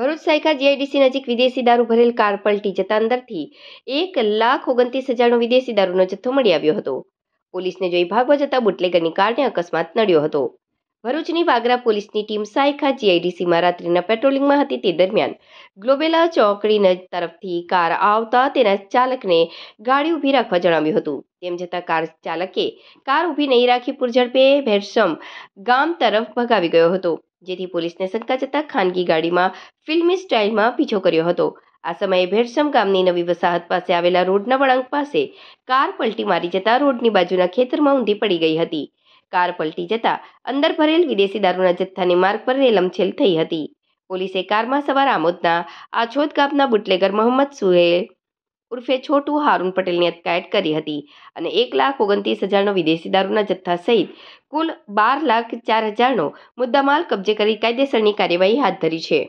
Bharuch સાયકા GIDC નજીક વિદેશી દારૂ ભરેલ કાર પલટી જતા અંદરથી એક લાખ ઓગણત્રીસ હજારનો વિદેશી દારૂનો જથ્થો મળી આવ્યો હતો પોલીસને જોઈ ભાગવા જતા બુટલેગરની કારને અકસ્માત નડ્યો હતો ભરૂચની વાગરા પોલીસની ટીમ સાયખા જીઆઈડીસીમાં રાત્રિના પેટ્રોલિંગમાં હતી તે દરમિયાન ગ્લોબેલા ચોકડી તરફથી કાર આવતા તેના ચાલકને ગાડી ઊભી રાખવા જણાવ્યું હતું તેમ છતાં કાર ચાલકે કાર ઊભી નહીં રાખી પૂરઝડપે ભેરસમ ગામ તરફ ભગાવી ગયો હતો જેથી પોલીસને શંકા જતા ખાનગી ગાડીમાં ફિલ્મી સ્ટાઇલમાં પીછો કર્યો હતો આ સમયે ભેરસમ ગામની નવી વસાહત પાસે આવેલા રોડના વળાંક પાસે કાર પલટી મારી જતાં રોડની બાજુના ખેતરમાં ઊંધી પડી ગઈ હતી કાર પલટી જતાં અંદર ભરેલ વિદેશી દારૂના જથ્થાની માર્ગ પર રેલમછેલ થઈ હતી પોલીસે કારમાં સવાર આમોદના આછોદ ગામના બુટલેગર મોહમ્મદ સુહેલ ઉર્ફે છોટુ હારૂન પટેલની અટકાયત કરી હતી અને એક લાખ ઓગણત્રીસ હજારનો વિદેશી દારૂના જથ્થા સહિત કુલ બાર લાખ ચાર હજારનો મુદ્દામાલ કબજે કરી કાયદેસરની કાર્યવાહી હાથ ધરી છે